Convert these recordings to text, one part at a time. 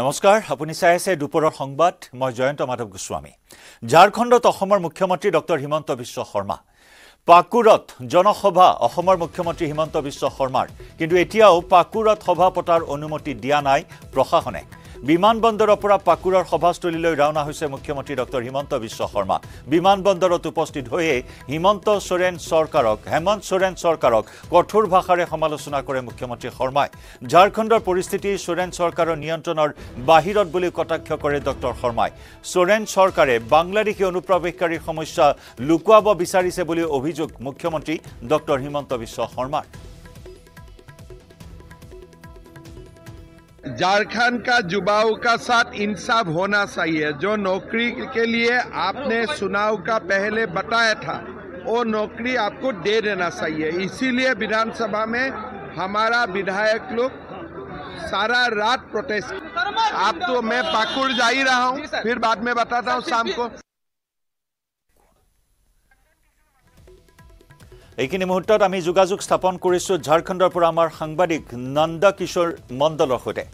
নমস্কাৰ আপুনি চাই আছে দুপৰৰ সংবাদ মই জয়ন্ত মাধৱ গোস্বামী ঝাৰখণ্ডত অসমৰ মুখ্যমন্ত্ৰী ডঃ হিমন্ত বিশ্ব শৰ্মা পাকুৰত জনসভা অসমৰ মুখ্যমন্ত্ৰী হিমন্ত বিশ্ব শৰ্মাৰ কিন্তু এতিয়াও পাকুৰত সভা পতাৰ অনুমতি দিয়া নাই প্ৰশাসনে বিমান বন্দৰৰ পৰা পাকুৰৰ সভাস্থলীলৈ ৰাওনা হৈছে মুখ্যমন্ত্ৰী ডক্টৰ হিমন্ত বিশ্ব শৰ্মা বিমান বন্দৰত উপস্থিত হৈয়ে হিমন্ত চোৰেন চৰকাৰক হেমন্ত চোৰেন চৰকাৰক কঠোৰ ভাষাৰে সমালোচনা কৰে মুখ্যমন্ত্ৰী শৰ্মাই ঝাৰখণ্ডৰ পৰিস্থিতি চোৰেন চৰকাৰৰ নিয়ন্ত্ৰণৰ বাহিৰত বুলি কটাক্ষ কৰে ডক্টৰ শৰ্মাই চোৰেন চৰকাৰে বাংলাদেশী অনুপ্ৰৱেশকাৰীৰ সমস্যা লুকুৱাব বিচাৰিছে বুলি অভিযোগ মুখ্যমন্ত্ৰী ডক্টৰ হিমন্ত বিশ্ব শৰ্মাৰ झारखंड का युवाओं का साथ इंसाफ होना चाहिए जो नौकरी के लिए आपने चुनाव का पहले बताया था वो नौकरी आपको दे देना चाहिए इसीलिए विधानसभा में हमारा विधायक लोग सारा रात प्रोटेस्ट आप तो मैं पाकुड़ जा ही रहा हूँ फिर बाद में बताता हूँ शाम को এই কোন মুহূর্তে আমি যোগাযোগ স্থাপন কৰিছো ঝৰখণ্ডৰ পৰা আমাৰ সাংবাদিক নন্দकिशोर মণ্ডলক হদে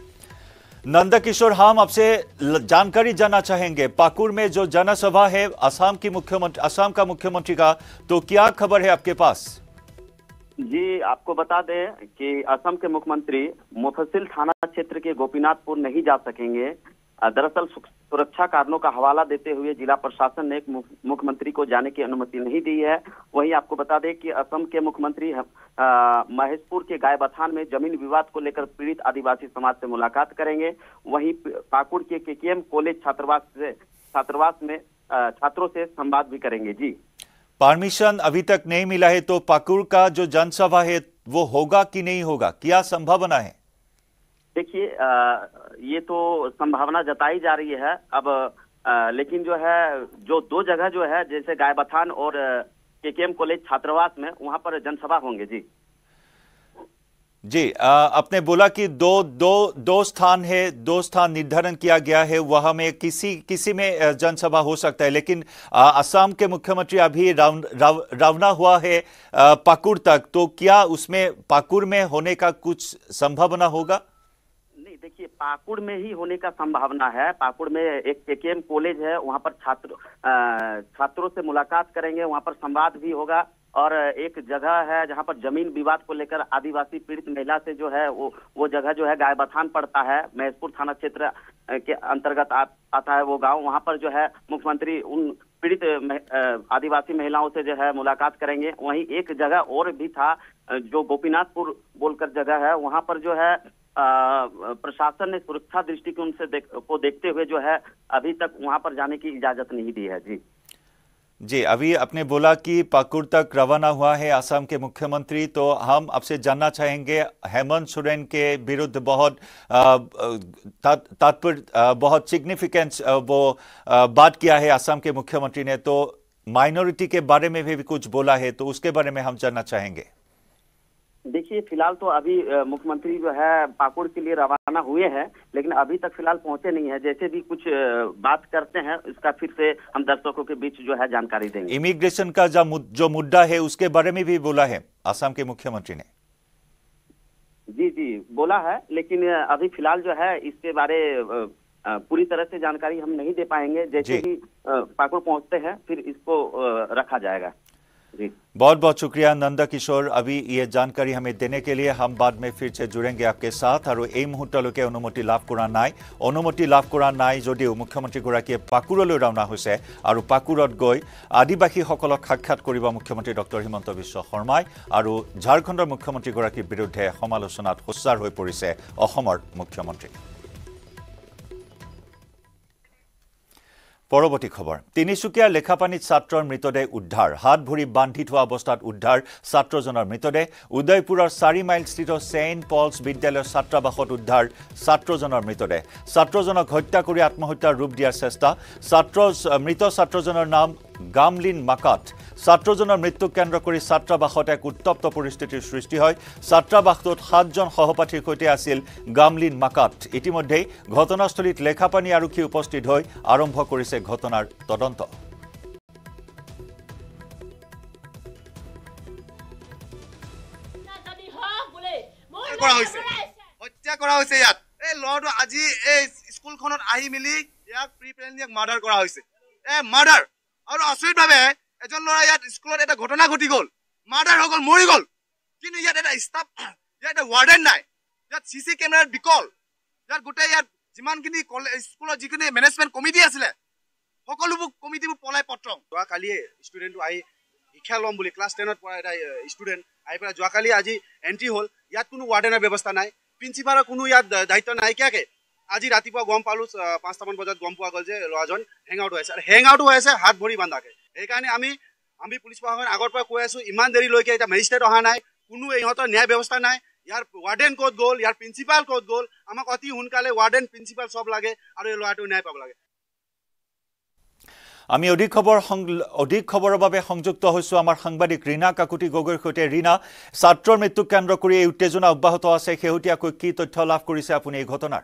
নন্দकिशोर হাম আপসে জানকৰি জানা চাহেঙ্গে পাকুৰ মে জো জনসভা হে আসাম কি মুখ্যমন্ত্ৰী আসাম কা মুখ্যমন্ত্ৰী কা তো কিয়া খবর হে আপকে পাস জি আপকো bata दे कि আসাম কে মুখ্যমন্ত্রী মুফসল থানা চेत्र কে গোপীনাথ پور নহি যা সকেঙ্গে আদરસল सुरक्षा कारणों का हवाला देते हुए जिला प्रशासन ने मुख्यमंत्री को जाने की अनुमति नहीं दी है वहीं आपको बता दें कि असम के मुख्यमंत्री महेशपुर के गायबथान में जमीन विवाद को लेकर पीड़ित आदिवासी समाज से मुलाकात करेंगे वहीं पाकुड़ के केकेएम कॉलेज छात्रावास से छात्रावास में छात्रों से संवाद भी करेंगे जी परमिशन अभी तक नहीं मिला है तो पाकुड़ का जो जनसभा है वो होगा कि नहीं होगा क्या संभावना है देखिए ये तो संभावना जताई जा रही है अब आ, लेकिन जो है जो दो जगह जो है जैसे गायबथान और के के कॉलेज छात्रावास में वहां पर जनसभा होंगे जी जी आपने बोला कि दो दो दो स्थान है दो स्थान निर्धारण किया गया है वहां में किसी किसी में जनसभा हो सकता है लेकिन असम के मुख्यमंत्री अभी रवाना राव, हुआ है पाकुड़ तक तो क्या उसमें पाकुड़ में होने का कुछ संभावना होगा पाकुड़ में ही होने का संभावना है पाकुड़ में एक के कॉलेज है वहाँ पर छात्र छात्रों से मुलाकात करेंगे वहाँ पर संवाद भी होगा और एक जगह है जहाँ पर जमीन विवाद को लेकर आदिवासी पीड़ित महिला से जो है वो वो जगह जो है गायबथान पड़ता है महेशपुर थाना क्षेत्र के अंतर्गत आ, आता है वो गांव वहाँ पर जो है मुख्यमंत्री उन पीड़ित आदिवासी महिलाओं से जो है मुलाकात करेंगे वहीं एक जगह और भी था जो गोपीनाथपुर बोलकर जगह है वहाँ पर जो है प्रशासन ने सुरक्षा दृष्टिकोण से देख, को देखते हुए जो है अभी तक वहां पर जाने की इजाजत नहीं दी है जी जी अभी आपने बोला कि पाकुड़ तक रवाना हुआ है असम के मुख्यमंत्री तो हम आपसे जानना चाहेंगे हेमंत सोरेन के विरुद्ध बहुत तात्पर्य बहुत सिग्निफिकेंस वो बात किया है असम के मुख्यमंत्री ने तो माइनॉरिटी के बारे में भी, भी कुछ बोला है तो उसके बारे में हम जानना चाहेंगे देखिए फिलहाल तो अभी मुख्यमंत्री जो है पाकुड़ के लिए रवाना हुए हैं लेकिन अभी तक फिलहाल पहुंचे नहीं है जैसे भी कुछ बात करते हैं इसका फिर से हम दर्शकों के बीच जो है जानकारी देंगे इमिग्रेशन का जो मुद्दा है उसके बारे में भी बोला है आसाम के मुख्यमंत्री ने जी जी बोला है लेकिन अभी फिलहाल जो है इसके बारे पूरी तरह से जानकारी हम नहीं दे पाएंगे जैसे ही पाकुड़ पहुंचते हैं फिर इसको रखा जाएगा बहुत बहुत शुक्रिया नंद किशोर अभी ये जानकारी हमें देने के लिए हम बाद में फिर से जुड़ेंगे आपके साथ और यही मुहूर्त लगे अनुमति लाभ करा ना अनुमति लाभ करा ना जद मुख्यमंत्रीगढ़ पाकुर रवना और पाकुर गई आदिबाकर मुख्यमंत्री डॉ हिम विश्व शर्मा और झारखंड मुख्यमंत्रीगढ़ विरुदे समालोचन सोच्चार हो मुख्यमंत्री পৰৱৰ্তী খবৰ তিনিচুকীয়াৰ লেখাপানীত ছাত্ৰৰ মৃতদেহ উদ্ধাৰ হাত ভৰি বান্ধি থোৱা অৱস্থাত উদ্ধাৰ ছাত্ৰজনৰ মৃতদেহ উদয়পুৰৰ চাৰি মাইলস্থিত ছেইণ্ট পলছ বিদ্যালয়ৰ ছাত্ৰাবাসত উদ্ধাৰ ছাত্ৰজনৰ মৃতদেহ ছাত্ৰজনক হত্যা কৰি আত্মহত্যাৰ ৰূপ দিয়াৰ চেষ্টা ছাত্ৰ মৃত ছাত্ৰজনৰ নাম গামলিন মাকাট ছাত্ৰজনৰ মৃত্যুক কেন্দ্ৰ কৰি ছাত্ৰাবাসত এক উত্তপ্ত পৰিস্থিতিৰ সৃষ্টি হয় ছাত্ৰাবাসটোত সাতজন সহপাঠীৰ সৈতে আছিল গামলিন মাকাত ইতিমধ্যেই ঘটনাস্থলীত লেখাপানী আৰক্ষী উপস্থিত হৈ আৰম্ভ কৰিছে ঘটনাৰ তদন্ত হত্যা কৰা হৈছে এই মাৰ্ডাৰ আৰু আচৰিতভাৱে এজন ল'ৰা ইয়াত স্কুলত এটা ঘটনা ঘটি গ'ল মাৰ্ডাৰ হৈ গ'ল মৰি গ'ল কিন্তু ইয়াত এটা ষ্টাফ ইয়াত এটা ৱাৰ্ডেন নাই ইয়াত চি চি কেমেৰাত বিকল ইয়াত গোটেই ইয়াত যিমানখিনি কলেজ স্কুলৰ যিখিনি মেনেজমেণ্ট কমিটি আছিলে সকলোবোৰ কমিটিবোৰ পলাই পত্ৰ যোৱাকালিয়ে ষ্টুডেণ্টটো আহি শিক্ষা ল'ম বুলি ক্লাছ টেনত পৰা এটা ষ্টুডেণ্ট আহি পেলাই যোৱাকালি আজি এণ্ট্ৰি হ'ল ইয়াত কোনো ৱাৰ্ডেনৰ ব্যৱস্থা নাই প্ৰিঞ্চিপালৰ কোনো ইয়াত দায়িত্ব নাইকিয়াকৈ আজি ৰাতিপুৱা গম পালোঁ পাঁচটামান বজাত গম পোৱা গ'ল যে ল'ৰাজন হেং আউট হৈ আছে আৰু হেং আউট হৈ আছে হাত ভৰি বান্ধাকে সেইকাৰণে আমি আমি পুলিচ প্ৰশাসনে আগৰ পৰা কৈ আছোঁ ইমান দেৰিলৈকে এতিয়া মেজিষ্ট্ৰেট অহা নাই কোনো ইহঁতৰ ন্যায় ব্যৱস্থা নাই ইয়াৰ ৱাৰ্ডেন ক'ত গ'ল ইয়াৰ প্ৰিঞ্চিপাল ক'ত গ'ল আমাক অতি সোনকালে ৱাৰ্ডেন প্ৰিঞ্চিপাল চব লাগে আৰু এই ল'ৰাটো ন্যায় পাব লাগে আমি অধিক খবৰ অধিক খবৰৰ বাবে সংযুক্ত হৈছোঁ আমাৰ সাংবাদিক ৰীণা কাকুতি গগৈৰ সৈতে ৰীণা ছাত্ৰৰ মৃত্যুক কেন্দ্ৰ কৰি এই উত্তেজনা অব্যাহত আছে শেহতীয়াকৈ কি তথ্য লাভ কৰিছে আপুনি এই ঘটনাৰ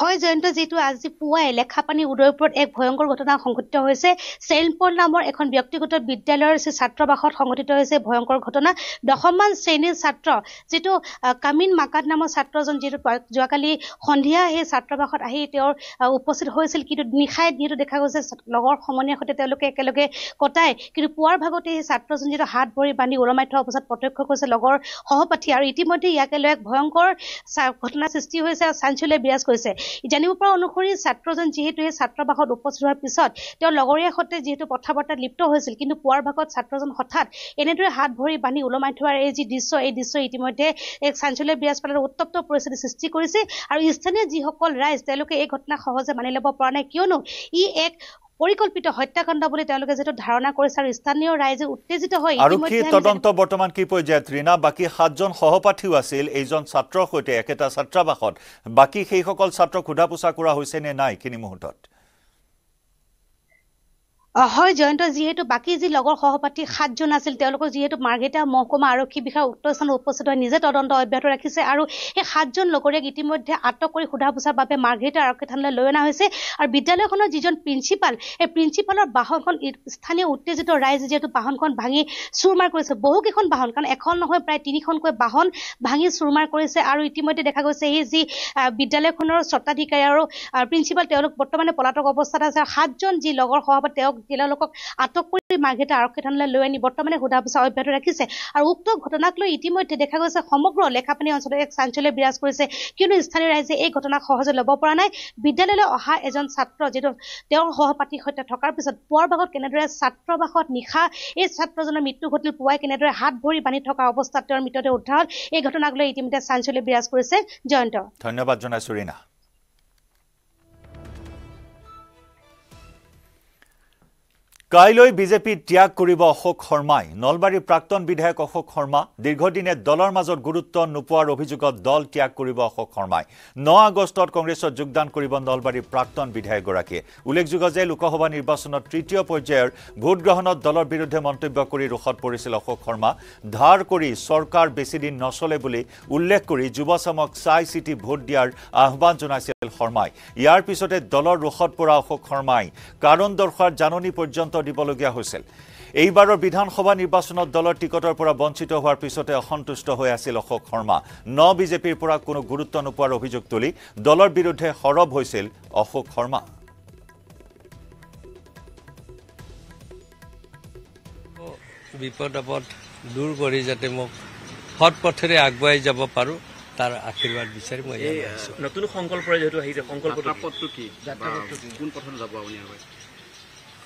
হয় জয়ন্ত যিটো আজি পুৱাই লেখাপানী উদয়পুৰত এক ভয়ংকৰ ঘটনা সংঘটিত হৈছে চেইনপল নামৰ এখন ব্যক্তিগত বিদ্যালয়ৰ যি ছাত্ৰবাসত সংঘটিত হৈছে ভয়ংকৰ ঘটনা দশমমান শ্ৰেণীৰ ছাত্ৰ যিটো কামিন মাকাত নামৰ ছাত্ৰজন যিহেতু যোৱাকালি সন্ধিয়া সেই ছাত্ৰবাসত আহি তেওঁৰ উপস্থিত হৈছিল কিন্তু নিশাই যিহেতু দেখা গৈছে লগৰ সমনীয়াৰ সৈতে তেওঁলোকে একেলগে কটাই কিন্তু পুৱাৰ ভাগতে সেই ছাত্ৰজন যিহেতু হাত ভৰি বান্ধি ওলমাই থোৱাৰ পাছত প্ৰত্যক্ষ কৰিছে লগৰ সহপাঠী আৰু ইতিমধ্যে ইয়াকে লৈ এক ভয়ংকৰ ঘটনাৰ সৃষ্টি হৈছে আৰু চাঞ্চল্যে বিৰাজ কৰিছে জানিব পৰা অনুসৰি ছাত্ৰজন যিহেতু সেই ছাত্ৰবাসত উপস্থিত হোৱাৰ পিছত তেওঁ লগৰীয়া সৈতে যিহেতু কথা বতৰাত লিপ্ত হৈছিল কিন্তু পুৱাৰ ভাগত ছাত্ৰজন হঠাৎ এনেদৰে হাত ভৰি বান্ধি ওলমাই থোৱাৰ এই যি দৃশ্য এই দৃশ্য ইতিমধ্যে এক চাঞ্চল্য বিৰাজ পালে উত্তপ্ত পৰিস্থিতিৰ সৃষ্টি কৰিছে আৰু স্থানীয় যিসকল ৰাইজ তেওঁলোকে এই ঘটনা সহজে মানি ল'ব পৰা নাই কিয়নো ই এক পৰিকল্পিত হত্যাকাণ্ড বুলি তেওঁলোকে যিটো ধাৰণা কৰিছে আৰু স্থানীয় ৰাইজে উত্তেজিত হৈ আৰু কি তদন্ত বৰ্তমান কি পৰ্যায়ত ৰিনা বাকী সাতজন সহপাঠীও আছিল এইজন ছাত্ৰৰ সৈতে একেটা ছাত্ৰাবাসত বাকী সেইসকল ছাত্ৰক সোধা পোছা কৰা হৈছে নে নাই কিনি মুহূৰ্তত হয় জয়ন্ত যিহেতু বাকী যি লগৰ সহপাঠী সাতজন আছিল তেওঁলোকৰ যিহেতু মাৰ্ঘেটা মহকুমা আৰক্ষী বিষয়া উক্ত স্থানত উপস্থিত হৈ নিজে তদন্ত অব্যাহত ৰাখিছে আৰু সেই সাতজন লগৰীয়াক ইতিমধ্যে আটক কৰি সোধা পোছাৰ বাবে মাৰ্ঘেটা আৰক্ষী থানালৈ লৈ অনা হৈছে আৰু বিদ্যালয়খনৰ যিজন প্ৰিঞ্চিপাল সেই প্ৰিঞ্চিপালৰ বাহনখন স্থানীয় উত্তেজিত ৰাইজ যিহেতু বাহনখন ভাঙি চুৰমাৰ কৰিছে বহুকেইখন বাহন কাৰণ এখন নহয় প্ৰায় তিনিখনকৈ বাহন ভাঙি চুৰমাৰ কৰিছে আৰু ইতিমধ্যে দেখা গৈছে সেই যি বিদ্যালয়খনৰ স্বত্বাধিকাৰী আৰু প্ৰিঞ্চিপাল তেওঁলোক বৰ্তমানে পলাতক অৱস্থাত আছে আৰু সাতজন যি লগৰ সহপাঠী তেওঁক মহিলালোকক আটক কৰি মাৰ্ঘেৰে আৰক্ষী থানালৈ লৈ আনি বৰ্তমানে সোধা পোছা অব্যাহত ৰাখিছে আৰু উক্ত ঘটনাক লৈ ইতিমধ্যে দেখা গৈছে সমগ্ৰ লেখাপানী অঞ্চলত এক চাঞ্চল্য বিৰাজ কৰিছে কিয়নো স্থানীয় ৰাইজে এই ঘটনাক সহজে ল'ব পৰা নাই বিদ্যালয়লৈ অহা এজন ছাত্ৰ যিটো তেওঁৰ সহপাঠীৰ সৈতে থকাৰ পিছত পুৱাৰ ভাগত কেনেদৰে ছাত্ৰবাসত নিশা এই ছাত্ৰজনৰ মৃত্যু ঘটিল পুৱাই কেনেদৰে হাত ভৰি বান্ধি থকা অৱস্থাত তেওঁৰ মৃতদেহ উদ্ধাৰ এই ঘটনাক লৈ ইতিমধ্যে চাঞ্চল্য বিৰাজ কৰিছে জয়ন্ত ধন্যবাদ জনাইছো ৰীণা কাইলৈ বিজেপি ত্যাগ কৰিব অশোক শৰ্মাই নলবাৰীৰ প্ৰাক্তন বিধায়ক অশোক শৰ্মা দীৰ্ঘদিনে দলৰ মাজত গুৰুত্ব নোপোৱাৰ অভিযোগত দল ত্যাগ কৰিব অশোক শৰ্মাই ন আগষ্টত কংগ্ৰেছত যোগদান কৰিব নলবাৰীৰ প্ৰাক্তন বিধায়কগৰাকীয়ে উল্লেখযোগ্য যে লোকসভা নিৰ্বাচনত তৃতীয় পৰ্যায়ৰ ভোটগ্ৰহণত দলৰ বিৰুদ্ধে মন্তব্য কৰি ৰোষত পৰিছিল অশোক শৰ্মা ধাৰ কৰি চৰকাৰ বেছিদিন নচলে বুলি উল্লেখ কৰি যুৱচামক চাই চিতি ভোট দিয়াৰ আহ্বান জনাইছিল শৰ্মাই ইয়াৰ পিছতে দলৰ ৰোষত পৰা অশোক শৰ্মাই কাৰণ দৰ্শোৱাৰ জাননী পৰ্যন্ত অন্ত দিবলগীয়া হৈছিল এইবাৰৰ বিধানসভা নিৰ্বাচনত দলৰ টিকটৰ পৰা বঞ্চিত হোৱাৰ পিছতে অসন্তুষ্ট হৈ আছিল অশোক শৰ্মা ন বিজেপিৰ পৰা কোনো গুৰুত্ব নোপোৱাৰ অভিযোগ তুলি দলৰ বিৰুদ্ধে সৰব হৈছিল অশোক শৰ্মা বিপদ আপদ দূৰ কৰি যাতে মোক সৎ পথেৰে আগুৱাই যাব পাৰোঁ তাৰ আশীৰ্বাদ বিচাৰি মই নতুন সংকল্পৰে যিহেতু আহিছে সংকল্পটো কি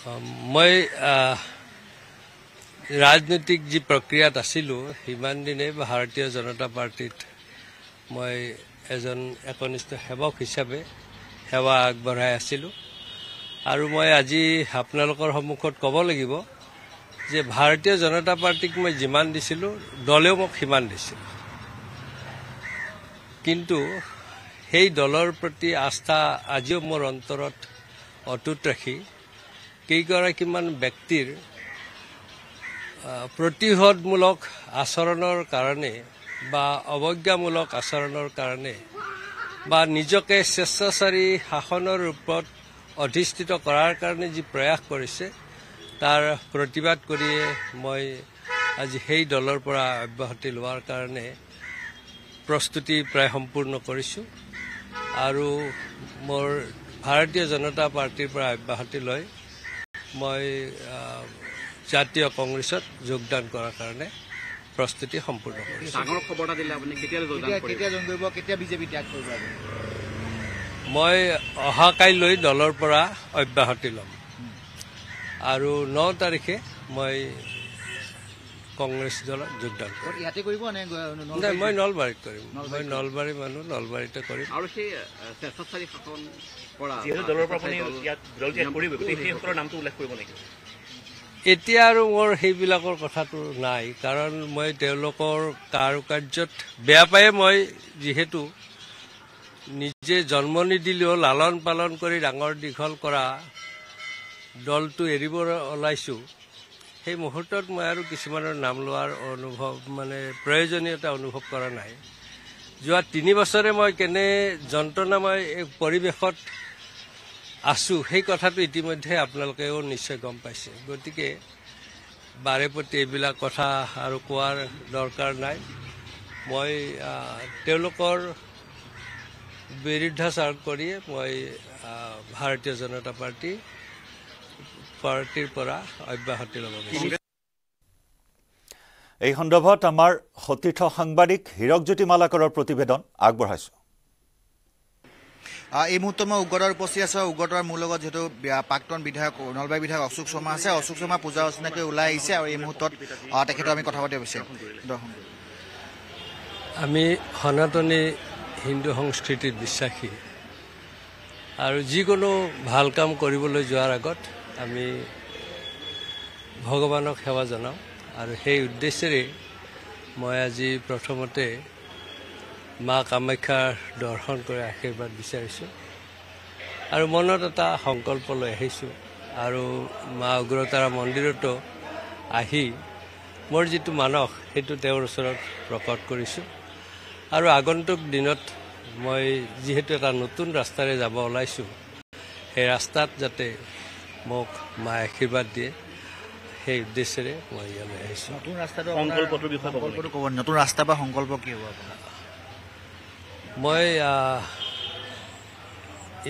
মই ৰাজনৈতিক যি প্ৰক্ৰিয়াত আছিলোঁ সিমান দিনে ভাৰতীয় জনতা পাৰ্টীত মই এজন একনিষ্ঠ সেৱক হিচাপে সেৱা আগবঢ়াই আছিলোঁ আৰু মই আজি আপোনালোকৰ সন্মুখত ক'ব লাগিব যে ভাৰতীয় জনতা পাৰ্টীক মই যিমান দিছিলোঁ দলেও মোক সিমান দিছিল কিন্তু সেই দলৰ প্ৰতি আস্থা আজিও মোৰ অন্তৰত অটুট ৰাখি কেইগৰাকীমান ব্যক্তিৰ প্ৰতিশোধমূলক আচৰণৰ কাৰণে বা অৱজ্ঞামূলক আচৰণৰ কাৰণে বা নিজকে স্বেচ্ছাচাৰী শাসনৰ ৰূপত অধিষ্ঠিত কৰাৰ কাৰণে যি প্ৰয়াস কৰিছে তাৰ প্ৰতিবাদ কৰিয়ে মই আজি সেই দলৰ পৰা অব্যাহতি লোৱাৰ কাৰণে প্ৰস্তুতি প্ৰায় সম্পূৰ্ণ কৰিছোঁ আৰু মোৰ ভাৰতীয় জনতা পাৰ্টীৰ পৰা অব্যাহতি লয় মই জাতীয় কংগ্ৰেছত যোগদান কৰাৰ কাৰণে প্ৰস্তুতি সম্পূৰ্ণ মই অহা কাইলৈ দলৰ পৰা অব্যাহতি ল'ম আৰু ন তাৰিখে মই কংগ্ৰেছ দলত যোগদান কৰিম নাই মই নলবাৰীত কৰিম মই নলবাৰী মানুহ নলবাৰীতে কৰিম এতিয়া আৰু মোৰ সেইবিলাকৰ কথাটো নাই কাৰণ মই তেওঁলোকৰ কাৰুকাৰ্যত বেয়া পায়ে মই যিহেতু নিজে জন্ম নিদিলেও লালন পালন কৰি ডাঙৰ দীঘল কৰা দলটো এৰিব ওলাইছোঁ সেই মুহূৰ্তত মই আৰু কিছুমানৰ নাম লোৱাৰ অনুভৱ মানে প্ৰয়োজনীয়তা অনুভৱ কৰা নাই যোৱা তিনি বছৰে মই কেনে যন্ত্ৰণাময় পৰিৱেশত আছোঁ সেই কথাটো ইতিমধ্যে আপোনালোকেও নিশ্চয় গম পাইছে গতিকে বাৰে প্ৰতি এইবিলাক কথা আৰু কোৱাৰ দৰকাৰ নাই মই তেওঁলোকৰ বিৰুদ্ধাচাৰণ কৰিয়ে মই ভাৰতীয় জনতা পাৰ্টীৰ পাৰ্টিৰ পৰা অব্যাহতি ল'ব এই সন্দৰ্ভত আমাৰ সতীৰ্থ সাংবাদিক হীৰকজ্যোতি মালাকৰৰ প্ৰতিবেদন আগবঢ়াইছোঁ এই মুহূৰ্তত মই উগ্ৰদাৰ উপস্থিত আছো উগ্ৰদাৰ মোৰ লগত যিহেতু প্ৰাক্তন বিধায়ক নলবাৰী বিধায়ক অশোক শৰ্মা আছে অশোক শৰ্মা পূজা অৰ্চনাকৈ ওলাই আহিছে আৰু এই মুহূৰ্তত তেখেতৰ আমি কথা পাতিব বিচাৰিম আমি সনাতনী হিন্দু সংস্কৃতিত বিশ্বাসী আৰু যিকোনো ভাল কাম কৰিবলৈ যোৱাৰ আগত আমি ভগৱানক সেৱা জনাওঁ আৰু সেই উদ্দেশ্যেৰে মই আজি প্ৰথমতে মা কামাখ্যাৰ দৰ্শন কৰি আশীৰ্বাদ বিচাৰিছোঁ আৰু মনত এটা সংকল্প লৈ আহিছোঁ আৰু মা উগ্ৰতাৰা মন্দিৰতো আহি মোৰ যিটো মানস সেইটো তেওঁৰ ওচৰত প্ৰকট কৰিছোঁ আৰু আগন্তুক দিনত মই যিহেতু এটা নতুন ৰাস্তাৰে যাব ওলাইছোঁ সেই ৰাস্তাত যাতে মোক মায়ে আশীৰ্বাদ দিয়ে সেই উদ্দেশ্যেৰে মই ইয়ালৈ আহিছোঁ নতুন ৰাস্তা বা সংকল্প কি হ'ব মই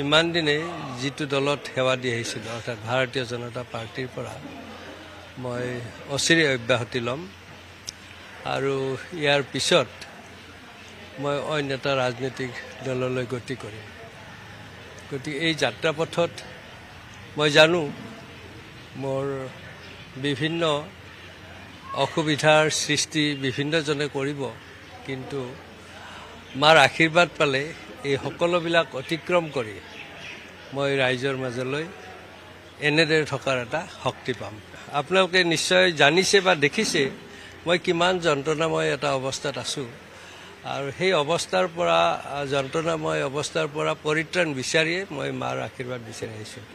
ইমান দিনেই যিটো দলত সেৱা দি আহিছিলোঁ অৰ্থাৎ ভাৰতীয় জনতা পাৰ্টীৰ পৰা মই অচিৰে অব্যাহতি ল'ম আৰু ইয়াৰ পিছত মই অন্য এটা ৰাজনৈতিক দললৈ গতি কৰিম গতিকে এই যাত্ৰা পথত মই জানো মোৰ বিভিন্ন অসুবিধাৰ সৃষ্টি বিভিন্নজনে কৰিব কিন্তু মাৰ আশীৰ্বাদ পালে এই সকলোবিলাক অতিক্ৰম কৰি মই ৰাইজৰ মাজলৈ এনেদৰে থকাৰ এটা শক্তি পাম আপোনালোকে নিশ্চয় জানিছে বা দেখিছে মই কিমান যন্ত্ৰণাময় এটা অৱস্থাত আছোঁ আৰু সেই অৱস্থাৰ পৰা যন্ত্ৰণাময় অৱস্থাৰ পৰা পৰিত্ৰাণ বিচাৰিয়ে মই মাৰ আশীৰ্বাদ বিচাৰি আহিছোঁ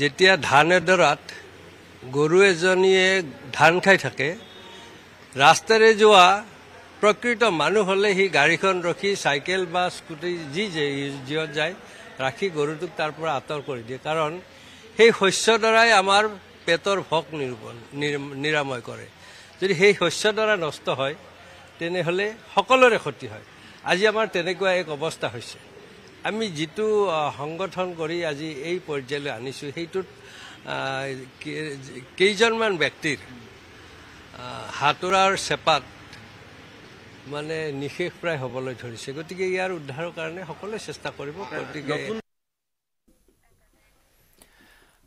যেতিয়া ধান এডৰাত গৰু এজনীয়ে ধান খাই থাকে ৰাস্তাৰে যোৱা প্ৰকৃত মানুহ হ'লে সি গাড়ীখন ৰখি চাইকেল বা স্কুটি যি যিয়ত যায় ৰাখি গৰুটোক তাৰ পৰা আঁতৰ কৰি দিয়ে কাৰণ সেই শস্যৰ দ্বাৰাই আমাৰ পেটৰ ভক নিৰূপণ নিৰাময় কৰে যদি সেই শস্যৰ দ্বাৰা নষ্ট হয় তেনেহ'লে সকলোৰে ক্ষতি হয় আজি আমাৰ তেনেকুৱা এক অৱস্থা হৈছে আমি যিটো সংগঠন কৰি আজি এই পৰ্যায়লৈ আনিছোঁ সেইটোত কেইজনমান ব্যক্তিৰ সাঁতোৰাৰ চেপাত মানে নিশেষ প্ৰায় হ'বলৈ ধৰিছে গতিকে ইয়াৰ উদ্ধাৰৰ কাৰণে সকলোৱে চেষ্টা কৰিব গতিকে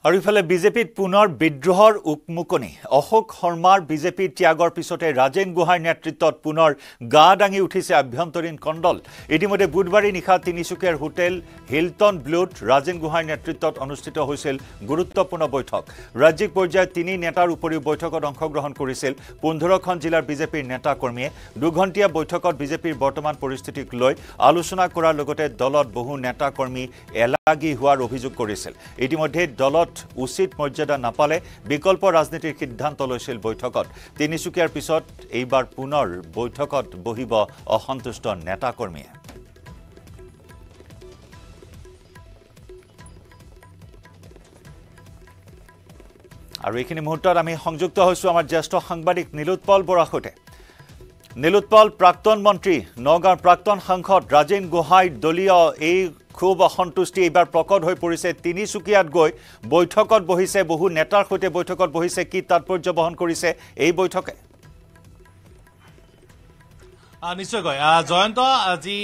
আৰু ইফালে বিজেপিত পুনৰ বিদ্ৰোহৰ উকমুকনি অশোক শৰ্মাৰ বিজেপি ত্যাগৰ পিছতে ৰাজেন গোহাঁইৰ নেতৃত্বত পুনৰ গা দাঙি উঠিছে আভ্যন্তৰীণ কণ্ডল ইতিমধ্যে বুধবাৰে নিশা তিনিচুকীয়াৰ হোটেল হিলটন ব্লুত ৰাজেন গোহাঁইৰ নেতৃত্বত অনুষ্ঠিত হৈছিল গুৰুত্বপূৰ্ণ বৈঠক ৰাজ্যিক পৰ্যায়ত তিনি নেতাৰ উপৰিও বৈঠকত অংশগ্ৰহণ কৰিছিল পোন্ধৰখন জিলাৰ বিজেপিৰ নেতাকৰ্মীয়ে দুঘণ্টীয়া বৈঠকত বিজেপিৰ বৰ্তমান পৰিস্থিতিক লৈ আলোচনা কৰাৰ লগতে দলত বহু নেতাকৰ্মী এলাগী হোৱাৰ অভিযোগ কৰিছিল ইতিমধ্যে দলত পথ উচিত মর্যাদা নাপালে বিকল্প রাজনীতির সিদ্ধান্ত লৈছিল বৈঠক তিনিচুকিয়ার পিছত এইবার পুনের বৈঠক বহিব অসন্তুষ্ট নেতাকর্মী আর এইখানে মুহূর্ত আমি সংযুক্ত হয়েছো আমার জ্যেষ্ঠ সাংবাদিক নীলোৎপল বরার সুত্রে নীলোৎপল প্রাক্তন মন্ত্রী নগাঁর প্রাক্তন সাংসদ রাজীন গোহাই দলীয় এই খুব অসন্তুষ্টি এইবাৰ প্ৰকট হৈ পৰিছে তিনিচুকীয়াত গৈ বৈঠকত বহিছে বহু নেতাৰ সৈতে বৈঠকত বহিছে কি তাৎপৰ্য বহন কৰিছে এই বৈঠকে নিশ্চয়কৈ জয়ন্ত যি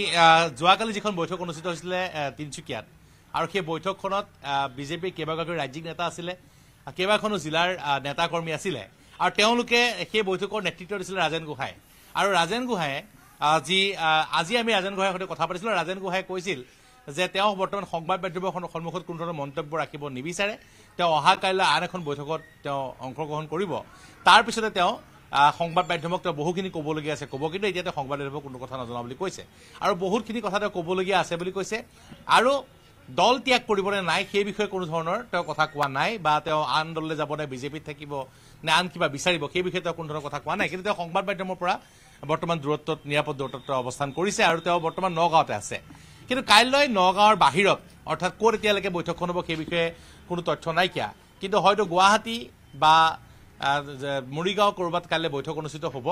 যোৱাকালি যিখন বৈঠক অনুষ্ঠিত হৈছিলে তিনিচুকীয়াত আৰু সেই বৈঠকখনত বিজেপিৰ কেইবাগৰাকীও ৰাজ্যিক নেতা আছিলে কেইবাখনো জিলাৰ নেতা কৰ্মী আছিলে আৰু তেওঁলোকে সেই বৈঠকৰ নেতৃত্ব দিছিলে ৰাজেন গোহাঁই আৰু ৰাজেন গোহাঁয়ে যি আজি আমি ৰাজেন গোহাঁইৰ সৈতে কথা পাতিছিলোঁ ৰাজেন গোহাঁই কৈছিল যে তেওঁ বৰ্তমান সংবাদ মাধ্যমৰ সন্মুখত কোনো ধৰণৰ মন্তব্য ৰাখিব নিবিচাৰে তেওঁ অহা কাইলৈ আন এখন বৈঠকত তেওঁ অংশগ্ৰহণ কৰিব তাৰপিছতে তেওঁ সংবাদ মাধ্যমক তেওঁ বহুখিনি ক'বলগীয়া আছে ক'ব কিন্তু এতিয়া তেওঁ সংবাদ মাধ্যমক কোনো কথা নজনা বুলি কৈছে আৰু বহুতখিনি কথা তেওঁ ক'বলগীয়া আছে বুলি কৈছে আৰু দল ত্যাগ কৰিবনে নাই সেই বিষয়ে কোনো ধৰণৰ তেওঁ কথা কোৱা নাই বা তেওঁ আন দললৈ যাবনে বিজেপিত থাকিব নে আন কিবা বিচাৰিব সেই বিষয়ে তেওঁ কোনো ধৰণৰ কথা কোৱা নাই কিন্তু তেওঁ সংবাদ মাধ্যমৰ পৰা বৰ্তমান দূৰত্বত নিৰাপদ দূৰত্বত অৱস্থান কৰিছে আৰু তেওঁ বৰ্তমান নগাঁৱতে আছে কিন্তু কাইলৈ নগাঁৱৰ বাহিৰত অৰ্থাৎ ক'ত এতিয়ালৈকে বৈঠকখন হ'ব সেই বিষয়ে কোনো তথ্য নাইকিয়া কিন্তু হয়তো গুৱাহাটী বা মৰিগাঁও ক'ৰবাত কাইলৈ বৈঠক অনুষ্ঠিত হ'ব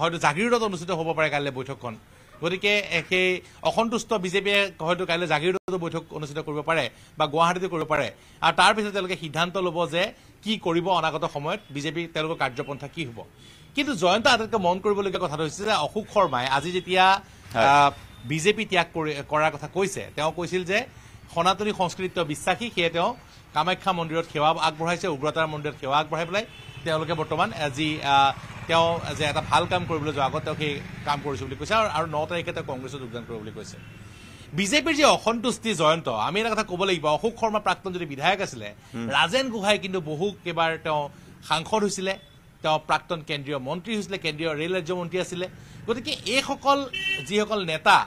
হয়তো জাগিৰোডত অনুষ্ঠিত হ'ব পাৰে কাইলৈ বৈঠকখন গতিকে সেই অসন্তুষ্ট বিজেপিয়ে হয়তো কাইলৈ জাগিৰোডতো বৈঠক অনুষ্ঠিত কৰিব পাৰে বা গুৱাহাটীতো কৰিব পাৰে আৰু তাৰপিছত তেওঁলোকে সিদ্ধান্ত ল'ব যে কি কৰিব অনাগত সময়ত বিজেপি তেওঁলোকৰ কাৰ্যপন্থা কি হ'ব কিন্তু জয়ন্ত আটাইতকৈ মন কৰিবলগীয়া কথাটো হৈছে যে অশোক শৰ্মাই আজি যেতিয়া বিজেপি ত্যাগ কৰাৰ কথা কৈছে তেওঁ কৈছিল যে সনাতনী সংস্কৃতিত্ব বিশ্বাসী সেয়ে তেওঁ কামাখ্যা মন্দিৰত সেৱা আগবঢ়াইছে উগ্ৰতাৰ মন্দিৰত সেৱা আগবঢ়াই পেলাই তেওঁলোকে বৰ্তমান যি তেওঁ যে এটা ভাল কাম কৰিবলৈ যোৱাৰ আগত তেওঁ সেই কাম কৰিছে বুলি কৈছে আৰু ন তাৰিখে তেওঁ কংগ্ৰেছত যোগদান কৰিব বুলি কৈছে বিজেপিৰ যি অসন্তুষ্টি জয়ন্ত আমি এটা কথা ক'ব লাগিব অশোক শৰ্মা প্ৰাক্তন যদি বিধায়ক আছিলে ৰাজেন গোহাঁই কিন্তু বহু কেইবাৰ তেওঁ সাংসদ হৈছিলে তেওঁ প্ৰাক্তন কেন্দ্ৰীয় মন্ত্ৰী হৈছিলে কেন্দ্ৰীয় ৰেল ৰাজ্যমন্ত্ৰী আছিলে গতিকে এইসকল যিসকল নেতা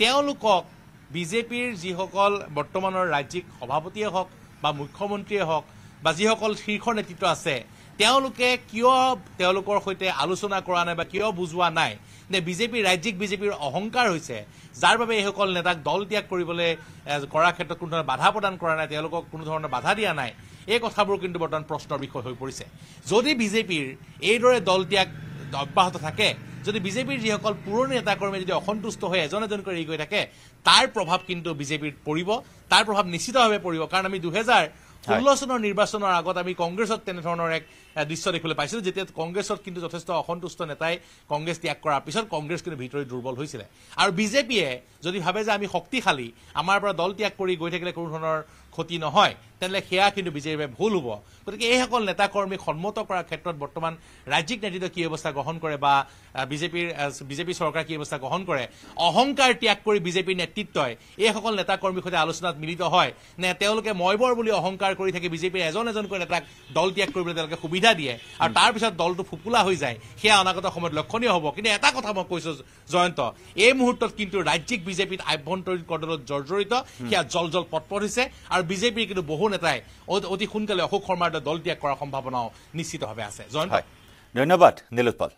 তেওঁলোকক বিজেপিৰ যিসকল বৰ্তমানৰ ৰাজ্যিক সভাপতিয়ে হওক বা মুখ্যমন্ত্ৰীয়ে হওক বা যিসকল শীৰ্ষ নেতৃত্ব আছে তেওঁলোকে কিয় তেওঁলোকৰ সৈতে আলোচনা কৰা নাই বা কিয় বুজোৱা নাই নে বিজেপিৰ ৰাজ্যিক বিজেপিৰ অহংকাৰ হৈছে যাৰ বাবে এইসকল নেতাক দল ত্যাগ কৰিবলৈ কৰাৰ ক্ষেত্ৰত কোনো ধৰণৰ বাধা প্ৰদান কৰা নাই তেওঁলোকক কোনো ধৰণৰ বাধা দিয়া নাই এই কথাবোৰ কিন্তু বৰ্তমান প্ৰশ্নৰ বিষয় হৈ পৰিছে যদি বিজেপিৰ এইদৰে দল ত্যাগ অব্যাহত থাকে যদি বিজেপিৰ যিসকল পুৰণি নেতাকৰ্মী যদি অসন্তুষ্ট হৈ এজন এজনকৈ এৰি গৈ থাকে তাৰ প্ৰভাৱ কিন্তু বিজেপিত পৰিব তাৰ প্ৰভাৱ নিশ্চিতভাৱে পৰিব কাৰণ আমি দুহেজাৰ ষোল্ল চনৰ নিৰ্বাচনৰ আগত আমি কংগ্ৰেছত তেনেধৰণৰ এক দৃশ্য দেখিবলৈ পাইছিলোঁ যেতিয়া কংগ্ৰেছত কিন্তু যথেষ্ট অসন্তুষ্ট নেতাই কংগ্ৰেছ ত্যাগ কৰাৰ পিছত কংগ্ৰেছ কিন্তু ভিতৰি দুৰ্বল হৈছিলে আৰু বিজেপিয়ে যদি ভাবে যে আমি শক্তিশালী আমাৰ পৰা দল ত্যাগ কৰি গৈ থাকিলে কোনো ধৰণৰ ক্ষতি নহয় তেনেহ'লে সেয়া কিন্তু বিজেপিৰ বাবে ভুল হ'ব গতিকে এইসকল নেতা কৰ্মীক সন্মত কৰাৰ ক্ষেত্ৰত বৰ্তমান ৰাজ্যিক নেতৃত্বই কি ব্যৱস্থা গ্ৰহণ কৰে বা বিজেপিৰ বিজেপি চৰকাৰে কি ব্যৱস্থা গ্ৰহণ কৰে অহংকাৰ ত্যাগ কৰি বিজেপিৰ নেতৃত্বই এইসকল নেতা কৰ্মীৰ সৈতে আলোচনাত মিলিত হয় নে তেওঁলোকে মইবৰ বুলি অহংকাৰ কৰি থাকি বিজেপিৰ এজন এজনকৈ নেতাক দল ত্যাগ কৰিবলৈ তেওঁলোকে সুবিধা দিয়ে আৰু তাৰপিছত দলটো ফুপুলা হৈ যায় সেয়া অনাগত সময়ত লক্ষণীয় হ'ব কিন্তু এটা কথা মই কৈছো জয়ন্ত এই মুহূৰ্তত কিন্তু ৰাজ্যিক বিজেপিত আভ্যন্তৰীণ কৰ্দলত জৰ্জৰিত সেয়া জল জল পটপট হৈছে আৰু আৰু বিজেপিৰ কিন্তু বহু নেতাই অতি সোনকালে অশোক শৰ্মাৰ দৰে দল ত্যাগ কৰাৰ সম্ভাৱনাও নিশ্চিতভাৱে আছে জয়ন্ত ধন্যবাদ নীলোৎপল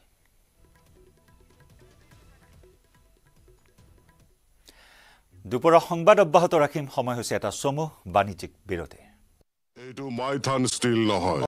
দুপৰীয়া সংবাদ অব্যাহত ৰাখিম সময় হৈছে এটা চমু বাণিজ্যিক বিৰতি এইটো মাইথান ষ্টীল নহয়